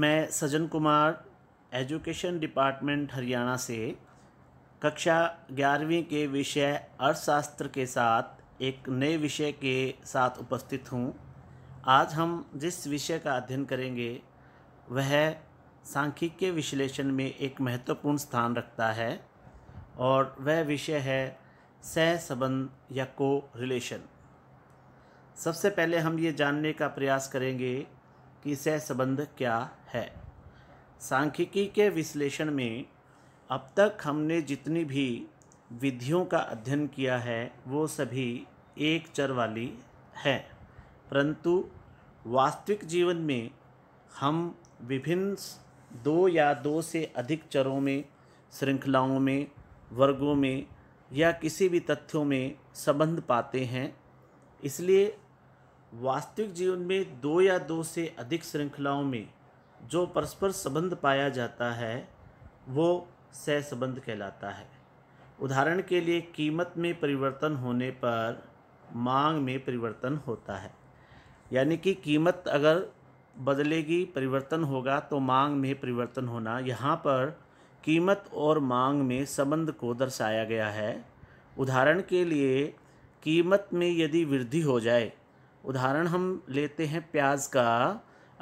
मैं सज्जन Kumar education department Haryana से कक्षा ग्यारहवीं के विषय अर्थशास्त्र के साथ एक नए विषय के साथ उपस्थित हूँ आज हम जिस विषय का अध्ययन करेंगे वह सांख्यिकीय विश्लेषण में एक महत्वपूर्ण स्थान रखता है और वह विषय है सह संबंध या को रिलेशन सबसे पहले हम ये जानने का प्रयास करेंगे कि सह संबंध क्या है सांख्यिकी के विश्लेषण में अब तक हमने जितनी भी विधियों का अध्ययन किया है वो सभी एक चर वाली है परंतु वास्तविक जीवन में हम विभिन्न दो या दो से अधिक चरों में श्रृंखलाओं में वर्गों में या किसी भी तथ्यों में संबंध पाते हैं इसलिए वास्तविक जीवन में दो या दो से अधिक श्रृंखलाओं में जो परस्पर संबंध पाया जाता है वो संबंध कहलाता है उदाहरण के लिए कीमत में परिवर्तन होने पर मांग में परिवर्तन होता है यानी कि कीमत अगर बदलेगी परिवर्तन होगा तो मांग में परिवर्तन होना यहाँ पर कीमत और मांग में संबंध को दर्शाया गया है उदाहरण के लिए कीमत में यदि वृद्धि हो जाए उदाहरण हम लेते हैं प्याज का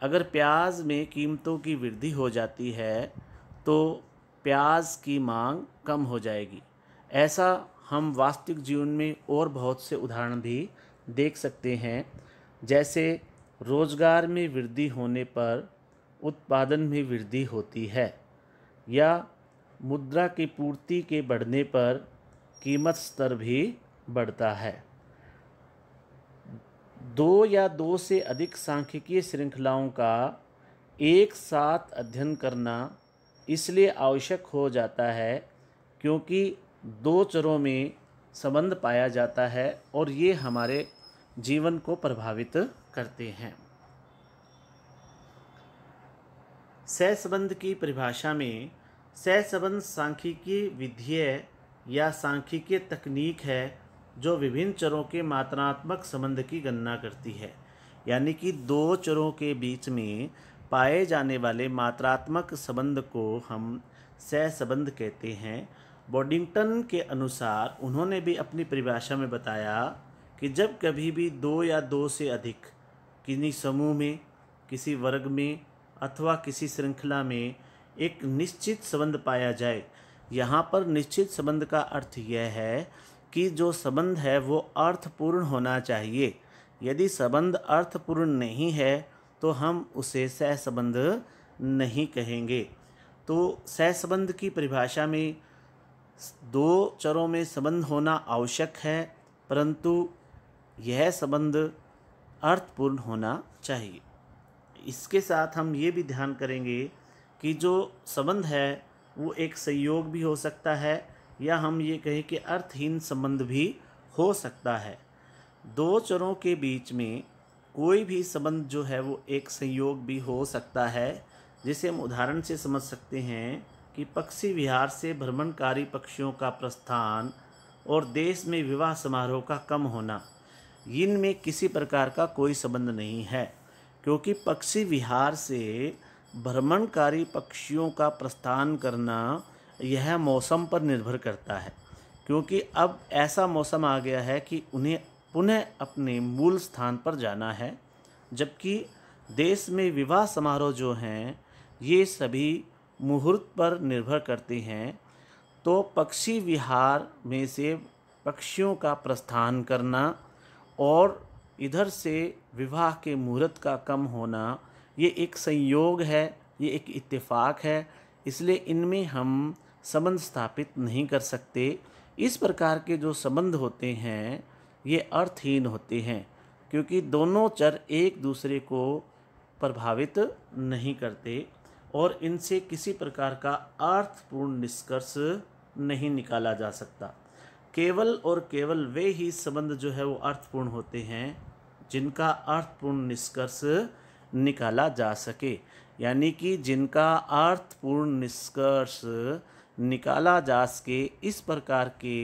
अगर प्याज में कीमतों की वृद्धि हो जाती है तो प्याज की मांग कम हो जाएगी ऐसा हम वास्तविक जीवन में और बहुत से उदाहरण भी देख सकते हैं जैसे रोज़गार में वृद्धि होने पर उत्पादन में वृद्धि होती है या मुद्रा की पूर्ति के बढ़ने पर कीमत स्तर भी बढ़ता है दो या दो से अधिक सांख्यिकीय श्रृंखलाओं का एक साथ अध्ययन करना इसलिए आवश्यक हो जाता है क्योंकि दो चरों में संबंध पाया जाता है और ये हमारे जीवन को प्रभावित करते हैं सहसंबंध की परिभाषा में सहसंबंध सांख्यिकीय विधि या सांख्यिकीय तकनीक है जो विभिन्न चरों के मात्रात्मक संबंध की गणना करती है यानी कि दो चरों के बीच में पाए जाने वाले मात्रात्मक संबंध को हम सह संबंध कहते हैं बॉडिंगटन के अनुसार उन्होंने भी अपनी परिभाषा में बताया कि जब कभी भी दो या दो से अधिक किसी समूह में किसी वर्ग में अथवा किसी श्रृंखला में एक निश्चित संबंध पाया जाए यहाँ पर निश्चित संबंध का अर्थ यह है कि जो संबंध है वो अर्थपूर्ण होना चाहिए यदि संबंध अर्थपूर्ण नहीं है तो हम उसे सहसंबंध नहीं कहेंगे तो सहसंबंध की परिभाषा में दो चरों में संबंध होना आवश्यक है परंतु यह संबंध अर्थपूर्ण होना चाहिए इसके साथ हम ये भी ध्यान करेंगे कि जो संबंध है वो एक संयोग भी हो सकता है या हम ये कहें कि अर्थहीन संबंध भी हो सकता है दो चरों के बीच में कोई भी संबंध जो है वो एक संयोग भी हो सकता है जिसे हम उदाहरण से समझ सकते हैं कि पक्षी विहार से भ्रमणकारी पक्षियों का प्रस्थान और देश में विवाह समारोह का कम होना इनमें किसी प्रकार का कोई संबंध नहीं है क्योंकि पक्षी विहार से भ्रमणकारी पक्षियों का प्रस्थान करना यह मौसम पर निर्भर करता है क्योंकि अब ऐसा मौसम आ गया है कि उन्हें पुनः अपने मूल स्थान पर जाना है जबकि देश में विवाह समारोह जो हैं ये सभी मुहूर्त पर निर्भर करते हैं तो पक्षी विहार में से पक्षियों का प्रस्थान करना और इधर से विवाह के मुहूर्त का कम होना ये एक संयोग है ये एक इत्तेफाक है इसलिए इनमें हम संबंध स्थापित नहीं कर सकते इस प्रकार के जो संबंध होते हैं ये अर्थहीन होते हैं क्योंकि दोनों चर एक दूसरे को प्रभावित नहीं करते और इनसे किसी प्रकार का अर्थपूर्ण निष्कर्ष नहीं निकाला जा सकता केवल और केवल वे ही संबंध जो है वो अर्थपूर्ण होते हैं जिनका अर्थपूर्ण निष्कर्ष निकाला जा सके यानी कि जिनका अर्थपूर्ण निष्कर्ष निकाला जा सके इस प्रकार के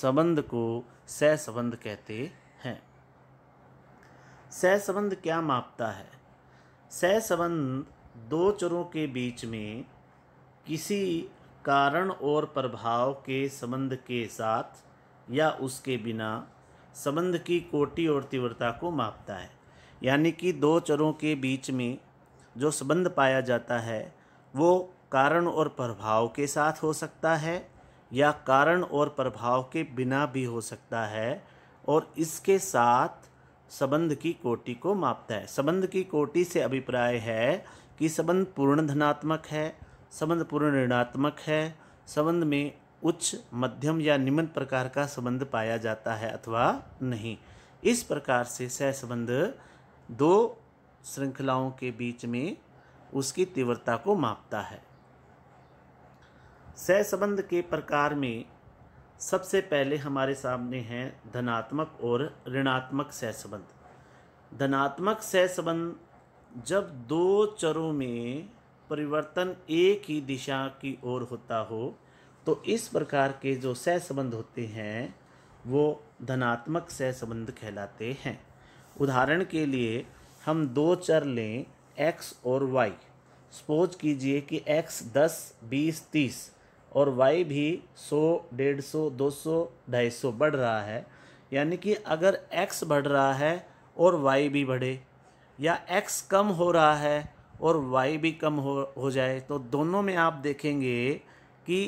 संबंध को सह संबंध कहते हैं सह संबंध क्या मापता है सह संबंध दो चरों के बीच में किसी कारण और प्रभाव के संबंध के साथ या उसके बिना संबंध की कोटि और तीव्रता को मापता है यानी कि दो चरों के बीच में जो संबंध पाया जाता है वो कारण और प्रभाव के साथ हो सकता है या कारण और प्रभाव के बिना भी हो सकता है और इसके साथ संबंध की कोटि को मापता है संबंध की कोटि से अभिप्राय है कि संबंध पूर्ण धनात्मक है संबंध पूर्ण ऋणात्मक है संबंध में उच्च मध्यम या निम्न प्रकार का संबंध पाया जाता है अथवा नहीं इस प्रकार से सहसंबंध दो श्रृंखलाओं के बीच में उसकी तीव्रता को मापता है सहसंबंध के प्रकार में सबसे पहले हमारे सामने हैं धनात्मक और ऋणात्मक सहसंबंध धनात्मक सहसंबंध जब दो चरों में परिवर्तन एक ही दिशा की ओर होता हो तो इस प्रकार के जो सहसंबंध होते हैं वो धनात्मक सहसंबंध कहलाते हैं उदाहरण के लिए हम दो चर लें एक्स और वाई सपोज कीजिए कि एक्स दस बीस तीस और वाई भी 100 सौ ढाई सौ बढ़ रहा है यानी कि अगर एक्स बढ़ रहा है और वाई भी बढ़े या एक्स कम हो रहा है और वाई भी कम हो हो जाए तो दोनों में आप देखेंगे कि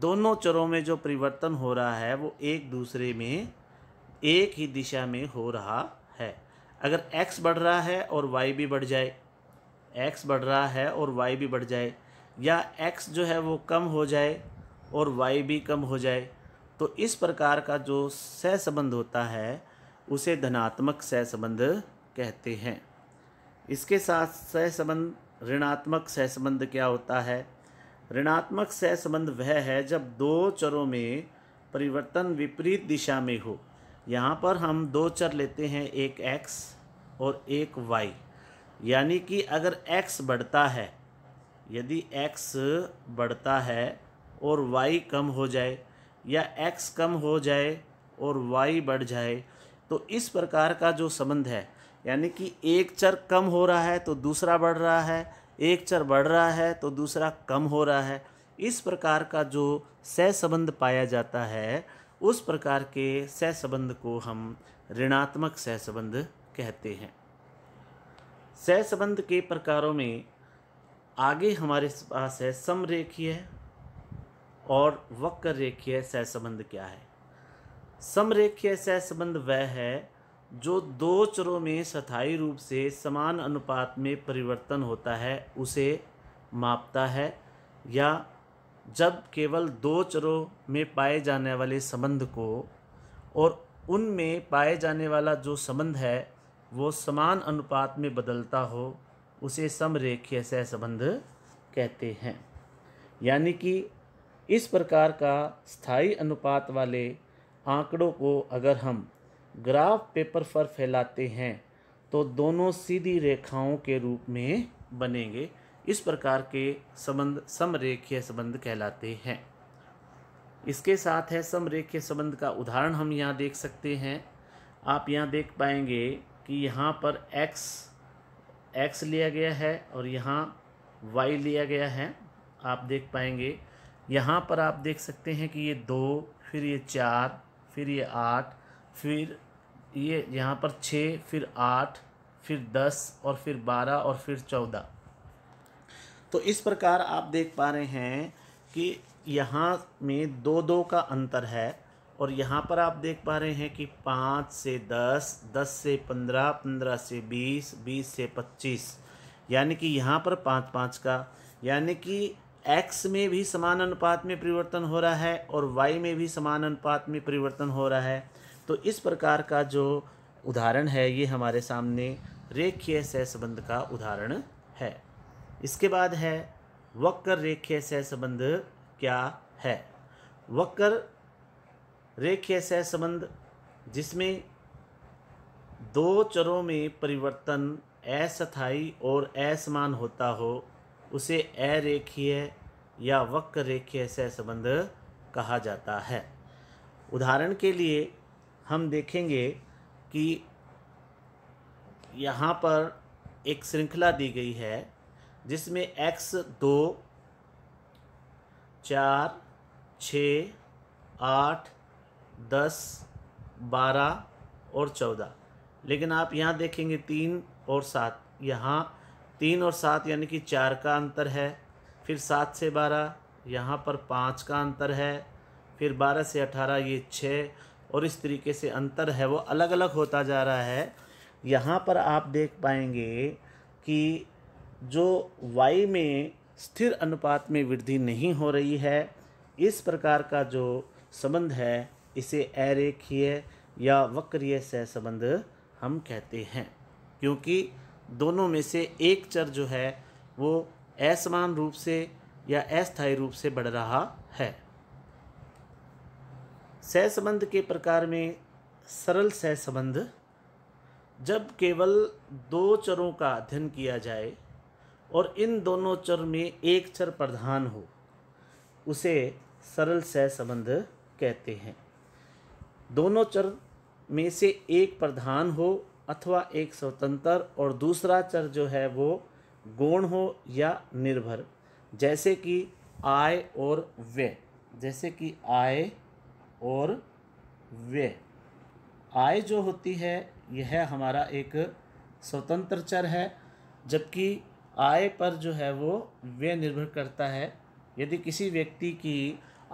दोनों चरों में जो परिवर्तन हो रहा है वो एक दूसरे में एक ही दिशा में हो रहा है अगर x बढ़ रहा है और y भी बढ़ जाए x बढ़ रहा है और y भी बढ़ जाए या एक्स जो है वो कम हो जाए और वाई भी कम हो जाए तो इस प्रकार का जो सहसंबंध होता है उसे धनात्मक सहसंबंध कहते हैं इसके साथ सहसंबंध ऋणात्मक सहसंबंध क्या होता है ऋणात्मक सहसंबंध वह है जब दो चरों में परिवर्तन विपरीत दिशा में हो यहाँ पर हम दो चर लेते हैं एक एक्स और एक वाई यानी कि अगर एक्स बढ़ता है यदि x बढ़ता है और y कम हो जाए या x कम हो जाए और y बढ़ जाए तो इस प्रकार का जो संबंध है यानी कि एक चर कम हो रहा है तो दूसरा बढ़ रहा है एक चर बढ़ रहा है तो दूसरा कम हो रहा है इस प्रकार का जो सहसंबंध पाया जाता है उस प्रकार के सह संबंध को हम ऋणात्मक संबंध कहते हैं सह संबंध के प्रकारों में आगे हमारे पास है समरेखीय और वक्र रेखीय सहसंबंध क्या है समरेखीय सहसंबंध वह है जो दो चरों में स्थायी रूप से समान अनुपात में परिवर्तन होता है उसे मापता है या जब केवल दो चरों में पाए जाने वाले संबंध को और उनमें पाए जाने वाला जो संबंध है वो समान अनुपात में बदलता हो उसे समरेखीय सहसंबंध कहते हैं यानी कि इस प्रकार का स्थायी अनुपात वाले आंकड़ों को अगर हम ग्राफ पेपर पर फैलाते हैं तो दोनों सीधी रेखाओं के रूप में बनेंगे इस प्रकार के संबंध समरेखीय संबंध कहलाते हैं इसके साथ है समरेखीय संबंध का उदाहरण हम यहाँ देख सकते हैं आप यहाँ देख पाएंगे कि यहाँ पर एक्स एक्स लिया गया है और यहाँ वाई लिया गया है आप देख पाएंगे यहाँ पर आप देख सकते हैं कि ये दो फिर ये चार फिर ये आठ फिर ये यहाँ पर छः फिर आठ फिर दस और फिर बारह और फिर चौदह तो इस प्रकार आप देख पा रहे हैं कि यहाँ में दो दो का अंतर है और यहाँ पर आप देख पा रहे हैं कि पाँच से दस दस से पंद्रह पंद्रह से बीस बीस से पच्चीस यानी कि यहाँ पर पाँच पाँच का यानी कि एक्स में भी समान अनुपात में परिवर्तन हो रहा है और वाई में भी समान अनुपात में परिवर्तन हो रहा है तो इस प्रकार का जो उदाहरण है ये हमारे सामने रेखीय सहसंबंध का उदाहरण है इसके बाद है वक्र रेखीय सहसंबंध क्या है वक्र रेख्य सहसंबंध जिसमें दो चरों में परिवर्तन अस्थाई और असमान होता हो उसे अरेखीय या वक्र रेखीय सहसंबंध कहा जाता है उदाहरण के लिए हम देखेंगे कि यहाँ पर एक श्रृंखला दी गई है जिसमें x दो चार छ आठ दस बारह और चौदह लेकिन आप यहाँ देखेंगे तीन और सात यहाँ तीन और सात यानी कि चार का अंतर है फिर सात से बारह यहाँ पर पाँच का अंतर है फिर बारह से अठारह ये छः और इस तरीके से अंतर है वो अलग अलग होता जा रहा है यहाँ पर आप देख पाएंगे कि जो वाई में स्थिर अनुपात में वृद्धि नहीं हो रही है इस प्रकार का जो संबंध है इसे अरेखीय या वक्रीय सहसंबंध हम कहते हैं क्योंकि दोनों में से एक चर जो है वो असमान रूप से या अस्थायी रूप से बढ़ रहा है सहसंबंध के प्रकार में सरल सहसंबंध जब केवल दो चरों का अध्ययन किया जाए और इन दोनों चर में एक चर प्रधान हो उसे सरल सहसंबंध कहते हैं दोनों चर में से एक प्रधान हो अथवा एक स्वतंत्र और दूसरा चर जो है वो गौण हो या निर्भर जैसे कि आय और व्यय जैसे कि आय और व्यय आय जो होती है यह हमारा एक स्वतंत्र चर है जबकि आय पर जो है वो व्यय निर्भर करता है यदि किसी व्यक्ति की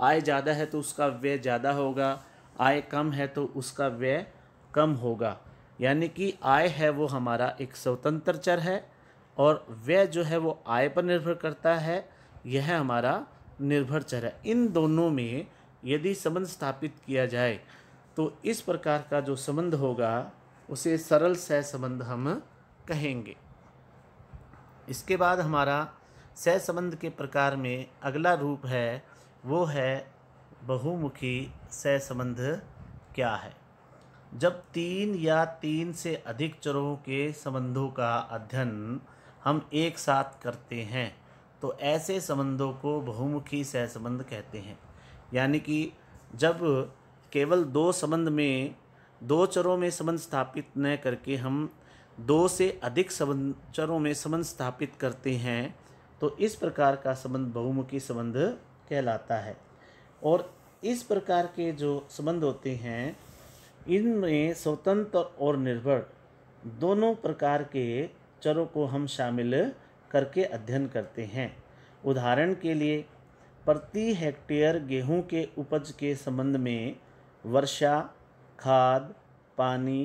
आय ज़्यादा है तो उसका व्यय ज़्यादा होगा आय कम है तो उसका व्यय कम होगा यानी कि आय है वो हमारा एक स्वतंत्र चर है और व्यय जो है वो आय पर निर्भर करता है यह हमारा निर्भर चर है इन दोनों में यदि संबंध स्थापित किया जाए तो इस प्रकार का जो संबंध होगा उसे सरल सह संबंध हम कहेंगे इसके बाद हमारा सह संबंध के प्रकार में अगला रूप है वो है बहुमुखी सह संबंध क्या है जब तीन या तीन से अधिक चरों के संबंधों का अध्ययन हम एक साथ करते हैं तो ऐसे संबंधों को बहुमुखी सहसंबंध कहते हैं यानी कि जब केवल दो संबंध में दो चरों में संबंध स्थापित न करके हम दो से अधिक संबंध चरों में संबंध स्थापित करते हैं तो इस प्रकार का संबंध बहुमुखी संबंध कहलाता है और इस प्रकार के जो संबंध होते हैं इनमें स्वतंत्र और निर्भर दोनों प्रकार के चरों को हम शामिल करके अध्ययन करते हैं उदाहरण के लिए प्रति हेक्टेयर गेहूं के उपज के संबंध में वर्षा खाद पानी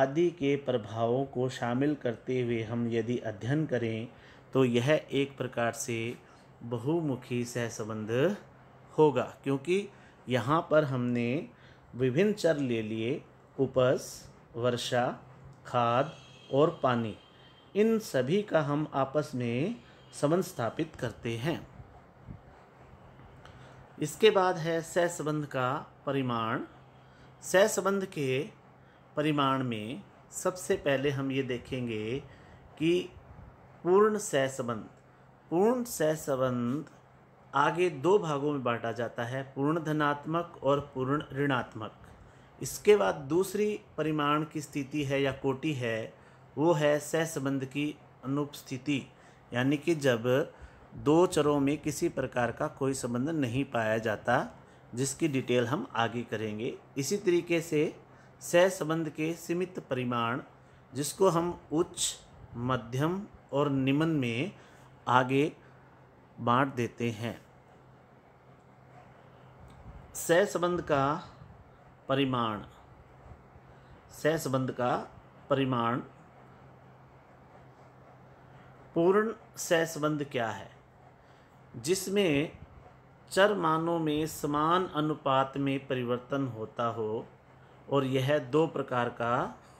आदि के प्रभावों को शामिल करते हुए हम यदि अध्ययन करें तो यह एक प्रकार से बहुमुखी सहसंबंध होगा क्योंकि यहाँ पर हमने विभिन्न चर ले लिए उपज वर्षा खाद और पानी इन सभी का हम आपस में संबंध स्थापित करते हैं इसके बाद है सहसंबंध का परिमाण सहसंबंध के परिमाण में सबसे पहले हम ये देखेंगे कि पूर्ण सहसंबंध पूर्ण सहसंबंध आगे दो भागों में बांटा जाता है पूर्ण धनात्मक और पूर्ण ऋणात्मक इसके बाद दूसरी परिमाण की स्थिति है या कोटि है वो है सहसंबंध की अनुपस्थिति यानी कि जब दो चरों में किसी प्रकार का कोई संबंध नहीं पाया जाता जिसकी डिटेल हम आगे करेंगे इसी तरीके से सहसंबंध के सीमित परिमाण जिसको हम उच्च मध्यम और निम्न में आगे बांट देते हैं सहसबंध का परिमाण सहसबंध का परिमाण पूर्ण सहसबंध क्या है जिसमें चर मानों में समान अनुपात में परिवर्तन होता हो और यह दो प्रकार का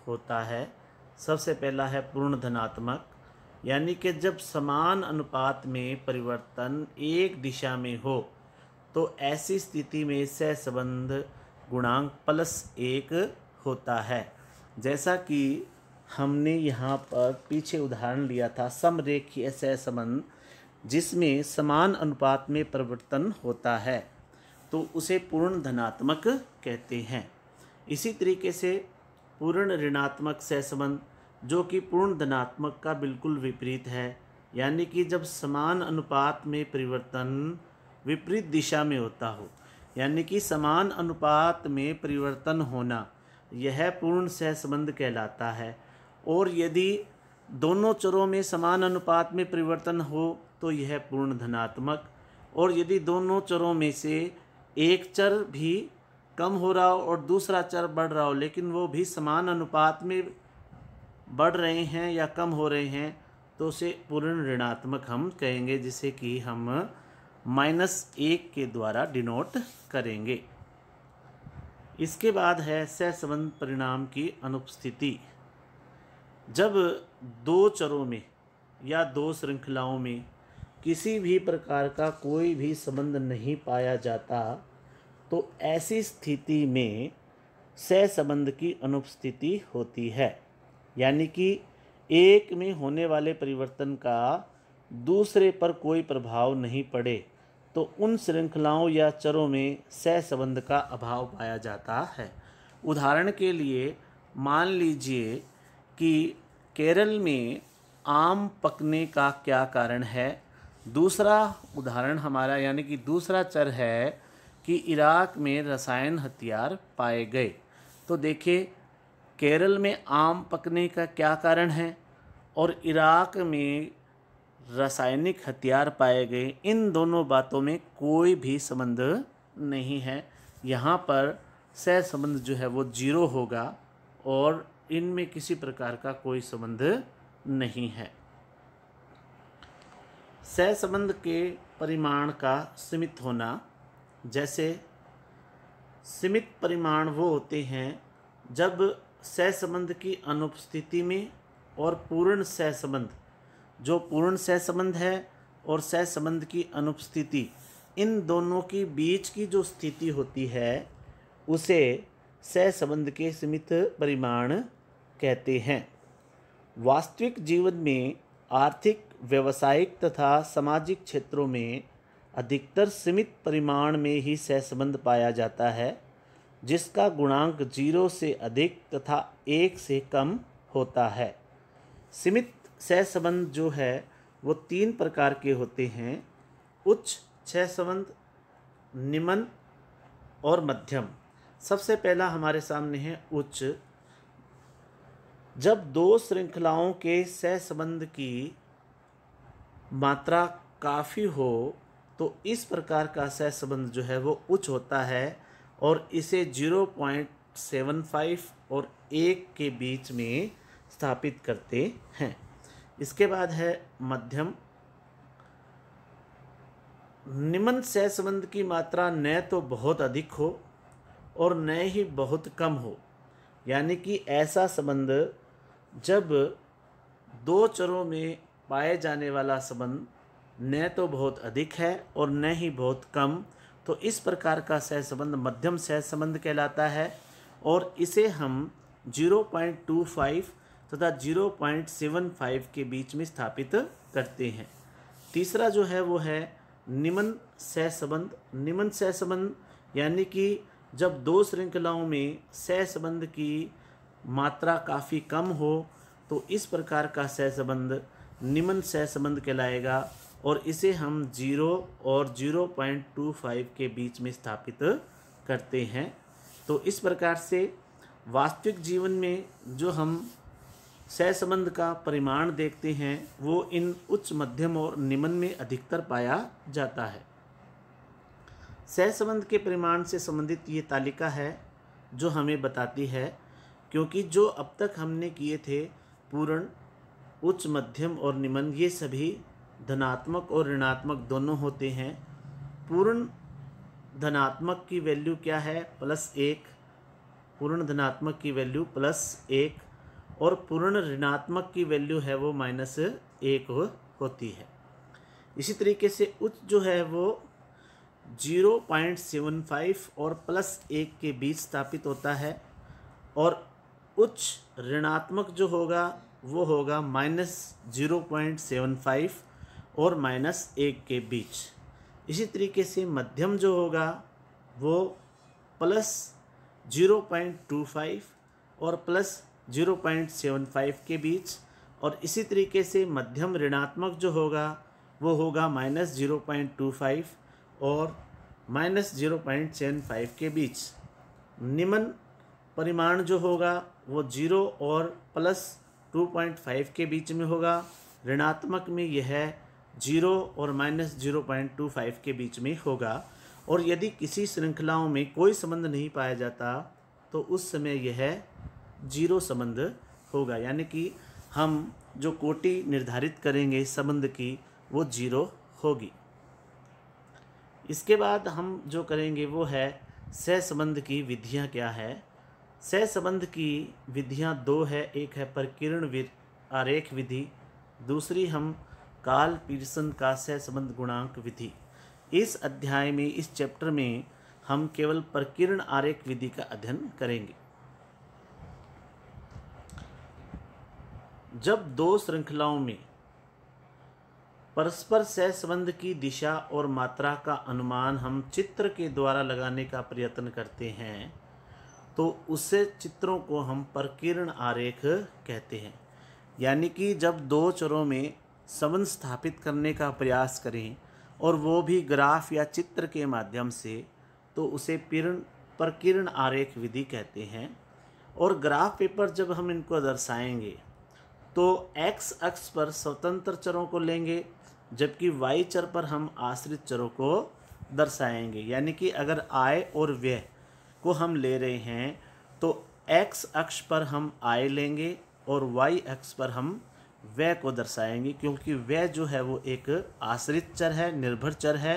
होता है सबसे पहला है पूर्ण धनात्मक यानी कि जब समान अनुपात में परिवर्तन एक दिशा में हो तो ऐसी स्थिति में सह संबंध गुणांक प्लस एक होता है जैसा कि हमने यहाँ पर पीछे उदाहरण लिया था समरेखीय सहसंबंध जिसमें समान अनुपात में परिवर्तन होता है तो उसे पूर्ण धनात्मक कहते हैं इसी तरीके से पूर्ण ऋणात्मक सहसंबंध जो कि पूर्ण धनात्मक का बिल्कुल विपरीत है यानी कि जब समान अनुपात में परिवर्तन विपरीत दिशा में होता हो यानी कि समान अनुपात में परिवर्तन होना यह पूर्ण सहसंबंध कहलाता है और यदि दोनों चरों में समान अनुपात में परिवर्तन हो तो यह पूर्ण धनात्मक और यदि दोनों चरों में से एक चर भी कम हो रहा हो और दूसरा चर बढ़ रहा हो लेकिन वो भी समान अनुपात में बढ़ रहे हैं या कम हो रहे हैं तो उसे पूर्ण ऋणात्मक हम कहेंगे जिसे कि हम माइनस एक के द्वारा डिनोट करेंगे इसके बाद है सहसंबंध परिणाम की अनुपस्थिति जब दो चरों में या दो श्रृंखलाओं में किसी भी प्रकार का कोई भी संबंध नहीं पाया जाता तो ऐसी स्थिति में सहसंबंध की अनुपस्थिति होती है यानी कि एक में होने वाले परिवर्तन का दूसरे पर कोई प्रभाव नहीं पड़े तो उन श्रृंखलाओं या चरों में सह संबंध का अभाव पाया जाता है उदाहरण के लिए मान लीजिए कि केरल में आम पकने का क्या कारण है दूसरा उदाहरण हमारा यानी कि दूसरा चर है कि इराक में रसायन हथियार पाए गए तो देखिए केरल में आम पकने का क्या कारण है और इराक में रासायनिक हथियार पाए गए इन दोनों बातों में कोई भी संबंध नहीं है यहाँ पर सह संबंध जो है वो जीरो होगा और इनमें किसी प्रकार का कोई संबंध नहीं है सह संबंध के परिमाण का सीमित होना जैसे सीमित परिमाण वो होते हैं जब सहसंबंध की अनुपस्थिति में और पूर्ण सहसंबंध जो पूर्ण सहसंबंध है और सहसंबंध की अनुपस्थिति इन दोनों के बीच की जो स्थिति होती है उसे सहसंबंध के सीमित परिमाण कहते हैं वास्तविक जीवन में आर्थिक व्यवसायिक तथा सामाजिक क्षेत्रों में अधिकतर सीमित परिमाण में ही सहसंबंध पाया जाता है जिसका गुणांक जीरो से अधिक तथा एक से कम होता है सीमित सहसंबंध जो है वो तीन प्रकार के होते हैं उच्च संबंध निम्न और मध्यम सबसे पहला हमारे सामने है उच्च जब दो श्रृंखलाओं के संबंध की मात्रा काफ़ी हो तो इस प्रकार का सहसंबंध जो है वो उच्च होता है और इसे जीरो पॉइंट सेवन फाइव और एक के बीच में स्थापित करते हैं इसके बाद है मध्यम निम्न संबंध की मात्रा न तो बहुत अधिक हो और न ही बहुत कम हो यानी कि ऐसा संबंध जब दो चरों में पाए जाने वाला संबंध न तो बहुत अधिक है और न ही बहुत कम तो इस प्रकार का सह संबंध मध्यम संबंध कहलाता है और इसे हम 0.25 तथा 0.75 के बीच में स्थापित करते हैं तीसरा जो है वो है निमन सहसंबंध निमन सहसंबंध यानी कि जब दो श्रृंखलाओं में सहसंबंध की मात्रा काफ़ी कम हो तो इस प्रकार का सहसंबंध निमन सहसंबंध कहलाएगा और इसे हम जीरो और जीरो पॉइंट टू फाइव के बीच में स्थापित करते हैं तो इस प्रकार से वास्तविक जीवन में जो हम सहसंबंध का परिमाण देखते हैं वो इन उच्च मध्यम और निम्न में अधिकतर पाया जाता है सहसंबंध के परिमाण से संबंधित ये तालिका है जो हमें बताती है क्योंकि जो अब तक हमने किए थे पूर्ण उच्च मध्यम और निम्न ये सभी धनात्मक और ऋणात्मक दोनों होते हैं पूर्ण धनात्मक की वैल्यू क्या है प्लस एक पूर्ण धनात्मक की वैल्यू प्लस एक और पूर्ण ऋणात्मक की वैल्यू है वो माइनस एक हो, होती है इसी तरीके से उच्च जो है वो जीरो पॉइंट सेवन फाइव और प्लस एक के बीच स्थापित होता है और उच्च ऋणात्मक जो होगा वो होगा minus zero point seven five और माइनस एक के बीच इसी तरीके से मध्यम जो होगा वो plus zero point two five और प्लस 0.75 के बीच और इसी तरीके से मध्यम ऋणात्मक जो होगा वो होगा minus zero point two five और minus zero point seven five के बीच निम्न परिमाण जो होगा वो जीरो और प्लस टू पॉइंट फाइव के बीच में होगा ऋणात्मक में यह जीरो और minus zero point two five के बीच में होगा और यदि किसी श्रृंखलाओं में कोई संबंध नहीं पाया जाता तो उस समय यह जीरो संबंध होगा यानी कि हम जो कोटि निर्धारित करेंगे संबंध की वो जीरो होगी इसके बाद हम जो करेंगे वो है संबंध की विधियाँ क्या है सह संबंध की विधियाँ दो है एक है प्रकीर्ण आरेख विधि दूसरी हम काल पीरसन का संबंध गुणांक विधि इस अध्याय में इस चैप्टर में हम केवल प्रकीर्ण आरेख विधि का अध्ययन करेंगे जब दो श्रृंखलाओं में परस्पर सहसंबंध की दिशा और मात्रा का अनुमान हम चित्र के द्वारा लगाने का प्रयत्न करते हैं तो उससे चित्रों को हम प्रकीर्ण आरेख कहते हैं यानी कि जब दो चरों में संबंध स्थापित करने का प्रयास करें और वो भी ग्राफ या चित्र के माध्यम से तो उसे पीर्ण प्रकीर्ण आरेख विधि कहते हैं और ग्राफ पेपर जब हम इनको दर्शाएंगे तो एक्स अक्ष पर स्वतंत्र चरों को लेंगे जबकि वाई चर पर हम आश्रित चरों को दर्शाएंगे यानी कि अगर आय और व्यय को हम ले रहे हैं तो एक्स अक्ष पर हम आय लेंगे और वाई अक्ष पर हम व्यय को दर्शाएंगे क्योंकि व्यय जो है वो एक आश्रित चर है निर्भर चर है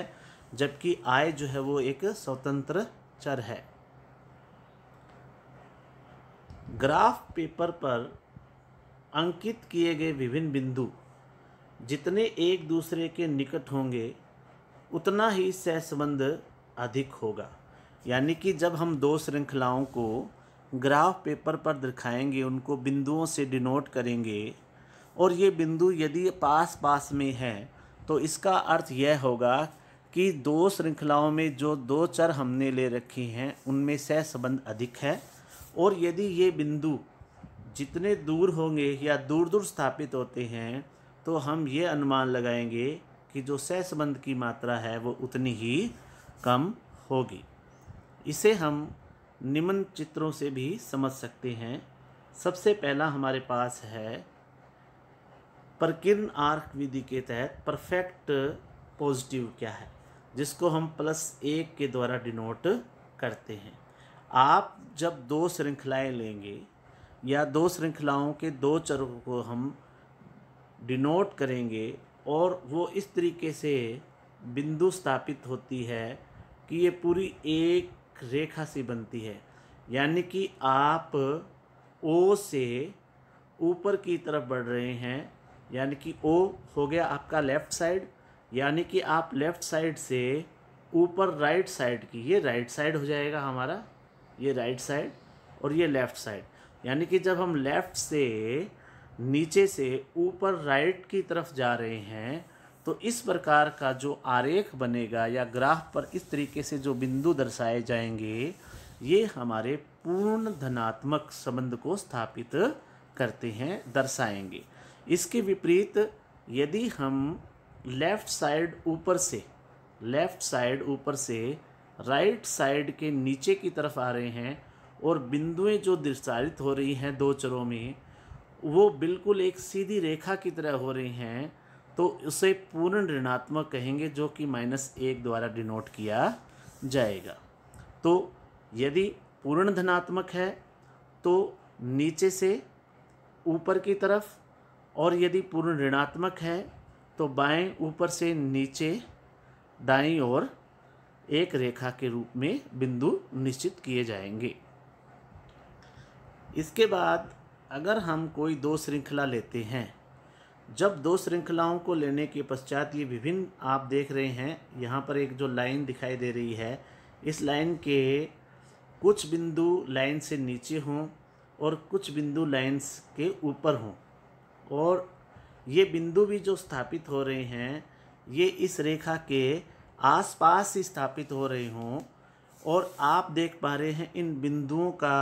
जबकि आय जो है वो एक स्वतंत्र चर है ग्राफ पेपर पर अंकित किए गए विभिन्न बिंदु जितने एक दूसरे के निकट होंगे उतना ही सहसंबंध अधिक होगा यानी कि जब हम दो श्रृंखलाओं को ग्राफ पेपर पर दिखाएंगे उनको बिंदुओं से डिनोट करेंगे और ये बिंदु यदि पास पास में है तो इसका अर्थ यह होगा कि दो श्रृंखलाओं में जो दो चर हमने ले रखी हैं उनमें सहसंबंध अधिक है और यदि ये बिंदु जितने दूर होंगे या दूर दूर स्थापित होते हैं तो हम ये अनुमान लगाएंगे कि जो सहसबंध की मात्रा है वो उतनी ही कम होगी इसे हम निम्न चित्रों से भी समझ सकते हैं सबसे पहला हमारे पास है प्रकीर्ण आर्क विधि के तहत परफेक्ट पॉजिटिव क्या है जिसको हम प्लस एक के द्वारा डिनोट करते हैं आप जब दो श्रृंखलाएं लेंगे या दो श्रृंखलाओं के दो चरों को हम डिनोट करेंगे और वो इस तरीके से बिंदु स्थापित होती है कि ये पूरी एक रेखा सी बनती है यानी कि आप ओ से ऊपर की तरफ बढ़ रहे हैं यानी कि ओ हो गया आपका लेफ़्ट साइड यानी कि आप लेफ़्ट साइड से ऊपर राइट साइड की ये राइट साइड हो जाएगा हमारा ये राइट साइड और ये लेफ़्ट साइड यानी कि जब हम लेफ़्ट से नीचे से ऊपर राइट की तरफ जा रहे हैं तो इस प्रकार का जो आरेख बनेगा या ग्राफ पर इस तरीके से जो बिंदु दर्शाए जाएंगे ये हमारे पूर्ण धनात्मक संबंध को स्थापित करते हैं दर्शाएंगे इसके विपरीत यदि हम लेफ़्ट साइड ऊपर से लेफ़्ट साइड ऊपर से राइट साइड के नीचे की तरफ आ रहे हैं और बिंदुएं जो दर्शारित हो रही हैं दो चरों में वो बिल्कुल एक सीधी रेखा की तरह हो रही हैं तो उसे पूर्ण ऋणात्मक कहेंगे जो कि माइनस एक द्वारा डिनोट किया जाएगा तो यदि पूर्ण धनात्मक है तो नीचे से ऊपर की तरफ और यदि पूर्ण ऋणात्मक है तो बाएं ऊपर से नीचे दाईं ओर एक रेखा के रूप में बिंदु निश्चित किए जाएंगे इसके बाद अगर हम कोई दो श्रृंखला लेते हैं जब दो श्रृंखलाओं को लेने के पश्चात ये विभिन्न आप देख रहे हैं यहाँ पर एक जो लाइन दिखाई दे रही है इस लाइन के कुछ बिंदु लाइन से नीचे हों और कुछ बिंदु लाइन्स के ऊपर हों और ये बिंदु भी जो स्थापित हो रहे हैं ये इस रेखा के आसपास स्थापित हो रहे हों और आप देख पा रहे हैं इन बिंदुओं का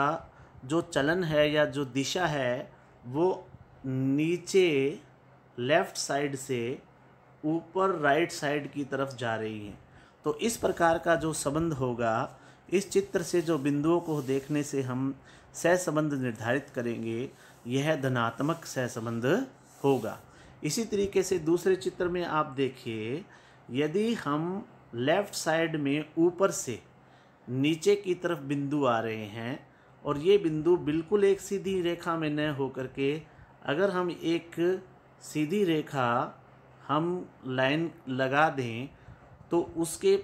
जो चलन है या जो दिशा है वो नीचे लेफ़्ट साइड से ऊपर राइट साइड की तरफ जा रही है तो इस प्रकार का जो संबंध होगा इस चित्र से जो बिंदुओं को देखने से हम सहसंबंध निर्धारित करेंगे यह धनात्मक सहसंबंध होगा इसी तरीके से दूसरे चित्र में आप देखिए यदि हम लेफ़्ट साइड में ऊपर से नीचे की तरफ बिंदु आ रहे हैं और ये बिंदु बिल्कुल एक सीधी रेखा में न होकर के अगर हम एक सीधी रेखा हम लाइन लगा दें तो उसके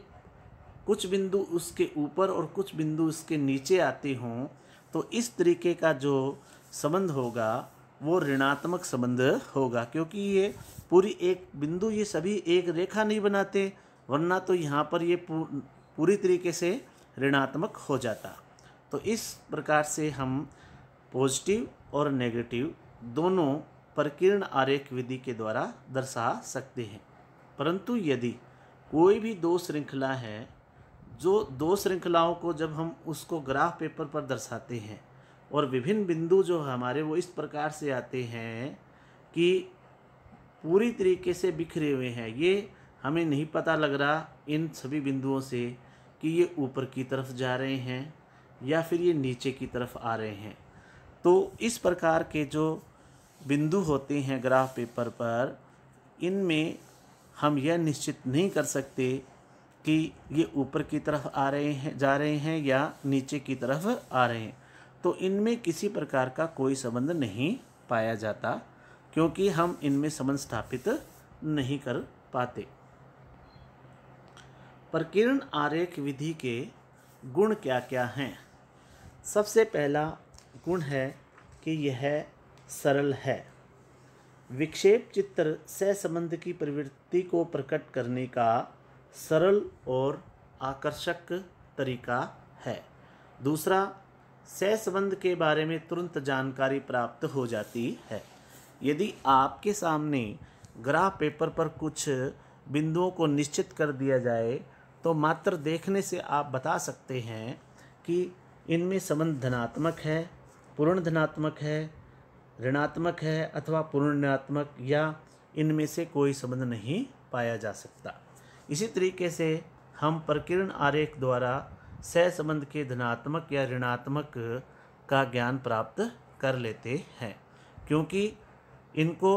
कुछ बिंदु उसके ऊपर और कुछ बिंदु उसके नीचे आते हों तो इस तरीके का जो संबंध होगा वो ऋणात्मक संबंध होगा क्योंकि ये पूरी एक बिंदु ये सभी एक रेखा नहीं बनाते वरना तो यहाँ पर ये पूरी तरीके से ऋणात्मक हो जाता तो इस प्रकार से हम पॉजिटिव और नेगेटिव दोनों प्रकीर्ण आरेख विधि के द्वारा दर्शा सकते हैं परंतु यदि कोई भी दो श्रृंखला है जो दो श्रृंखलाओं को जब हम उसको ग्राफ पेपर पर दर्शाते हैं और विभिन्न बिंदु जो हमारे वो इस प्रकार से आते हैं कि पूरी तरीके से बिखरे हुए हैं ये हमें नहीं पता लग रहा इन सभी बिंदुओं से कि ये ऊपर की तरफ जा रहे हैं या फिर ये नीचे की तरफ आ रहे हैं तो इस प्रकार के जो बिंदु होते हैं ग्राफ पेपर पर इनमें हम यह निश्चित नहीं कर सकते कि ये ऊपर की तरफ आ रहे हैं जा रहे हैं या नीचे की तरफ आ रहे हैं तो इनमें किसी प्रकार का कोई संबंध नहीं पाया जाता क्योंकि हम इनमें संबंध स्थापित नहीं कर पाते प्रकीर्ण आरेख विधि के गुण क्या क्या हैं सबसे पहला गुण है कि यह सरल है विक्षेप चित्र सह संबंध की प्रवृत्ति को प्रकट करने का सरल और आकर्षक तरीका है दूसरा सह संबंध के बारे में तुरंत जानकारी प्राप्त हो जाती है यदि आपके सामने ग्राफ पेपर पर कुछ बिंदुओं को निश्चित कर दिया जाए तो मात्र देखने से आप बता सकते हैं कि इनमें संबंध धनात्मक है पूर्ण धनात्मक है ऋणात्मक है अथवा पूर्ण ऋणात्मक या इनमें से कोई संबंध नहीं पाया जा सकता इसी तरीके से हम प्रकीर्ण आरेख द्वारा सह संबंध के धनात्मक या ऋणात्मक का ज्ञान प्राप्त कर लेते हैं क्योंकि इनको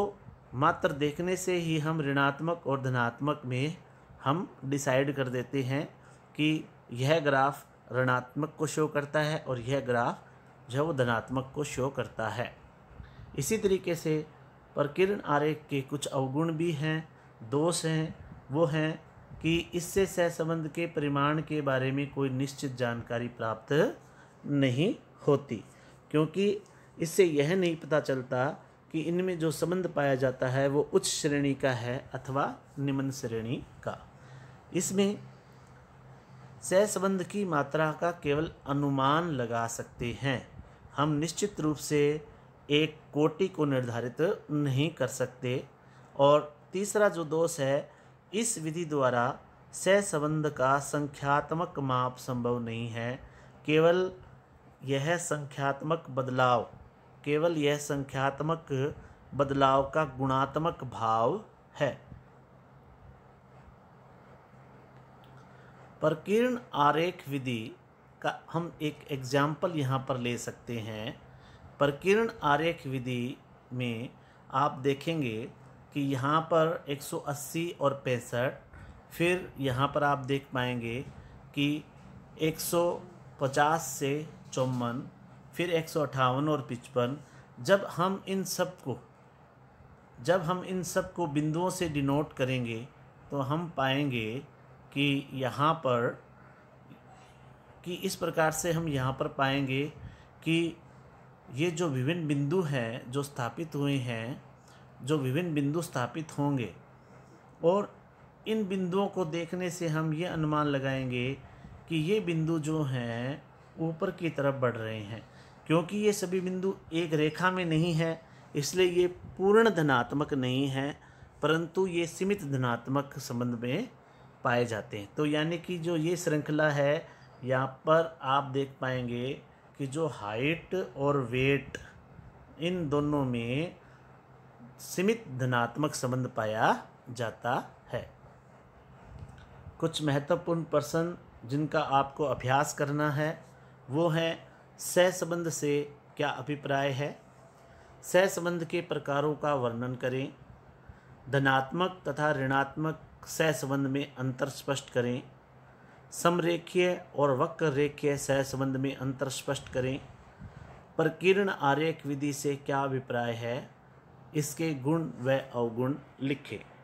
मात्र देखने से ही हम ऋणात्मक और धनात्मक में हम डिसाइड कर देते हैं कि यह ग्राफ ऋणात्मक को शो करता है और यह ग्राफ जो है वो धनात्मक को शो करता है इसी तरीके से प्रकीर्ण आरेख के कुछ अवगुण भी हैं दोष हैं वो हैं कि इससे सहसंबंध के परिमाण के बारे में कोई निश्चित जानकारी प्राप्त नहीं होती क्योंकि इससे यह नहीं पता चलता कि इनमें जो संबंध पाया जाता है वो उच्च श्रेणी का है अथवा निम्न श्रेणी का इसमें सहसंबंध की मात्रा का केवल अनुमान लगा सकते हैं हम निश्चित रूप से एक कोटि को निर्धारित नहीं कर सकते और तीसरा जो दोष है इस विधि द्वारा सहसंबंध का संख्यात्मक माप संभव नहीं है केवल यह संख्यात्मक बदलाव केवल यह संख्यात्मक बदलाव का गुणात्मक भाव है प्रकीर्ण आरेख विधि का हम एक एग्जाम्पल यहाँ पर ले सकते हैं प्रकीर्ण आरेख विधि में आप देखेंगे कि यहाँ पर 180 और पैंसठ फिर यहाँ पर आप देख पाएंगे कि 150 से चौवन फिर एक और पिचपन जब हम इन सब को जब हम इन सब को बिंदुओं से डिनोट करेंगे तो हम पाएंगे कि यहाँ पर कि इस प्रकार से हम यहाँ पर पाएंगे कि ये जो विभिन्न बिंदु हैं जो स्थापित हुए हैं जो विभिन्न बिंदु स्थापित होंगे और इन बिंदुओं को देखने से हम ये अनुमान लगाएंगे कि ये बिंदु जो हैं ऊपर की तरफ बढ़ रहे हैं क्योंकि ये सभी बिंदु एक रेखा में नहीं है इसलिए ये पूर्ण धनात्मक नहीं है परंतु ये सीमित धनात्मक संबंध में पाए जाते हैं तो यानी कि जो ये श्रृंखला है यहाँ पर आप देख पाएंगे कि जो हाइट और वेट इन दोनों में सीमित धनात्मक संबंध पाया जाता है कुछ महत्वपूर्ण प्रश्न जिनका आपको अभ्यास करना है वो है संबंध से क्या अभिप्राय है सह संबंध के प्रकारों का वर्णन करें धनात्मक तथा ऋणात्मक सहसंबंध में अंतर स्पष्ट करें समरेखीय और वक्र रेखीय सहसंबंध में अंतर स्पष्ट करें प्रकीर्ण आरेख विधि से क्या अभिप्राय है इसके गुण व अवगुण लिखें